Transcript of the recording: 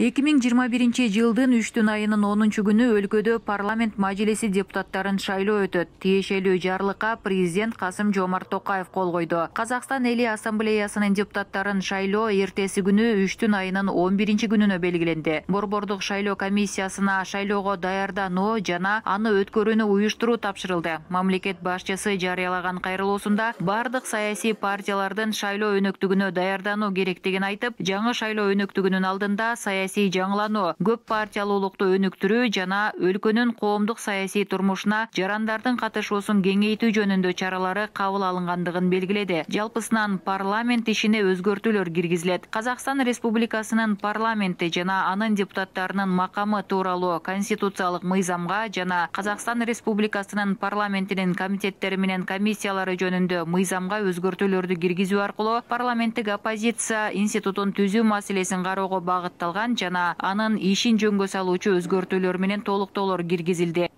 эки миң жыйырма биринчи жылдын үчтүн айынын онунчу күнү өлкөдө парламент мажилиси депутаттарын шайлоо өтөт тиешелүү жарлыкка президент касым жомарт токаев кол койду казакстан эли ассамблеясынын депутаттарын шайлоо эртеси күнү үчтүн айынын он биринчи күнүнө белгиленди борбордук шайлоо комиссиясына шайлоого даярдануу жана аны өткөрүүнү уюштуруу тапшырылды мамлекет башчысы жарыялаган кайрылуусунда баардык саясий партиялардын шайлоо өнөктүгүнө даярдануу керектигин айтып жаңы шайлоо өнөктүгүнүн алдында саясий саясий жаңылануу көп партиялуулукту өнүктүрүү жана өлкөнүн коомдук саясий турмушуна жарандардын катышуусун кеңейтүү жөнүндө чаралары кабыл алынгандыгын белгиледи жалпысынан парламент ишине өзгөртүүлөр киргизилет казакстан республикасынын парламенти жана анын депутаттарынын макамы тууралуу конституциялык мыйзамга жана казакстан республикасынын парламентинин комитеттери менен комиссиялары жөнүндө мыйзамга өзгөртүүлөрдү киргизүү аркылуу парламенттик оппозиция институтун түзүү маселесин кароого багытталган жана анын ишин жөнгө салуучу өзгөртүүлөр менен толуктоолор киргизилди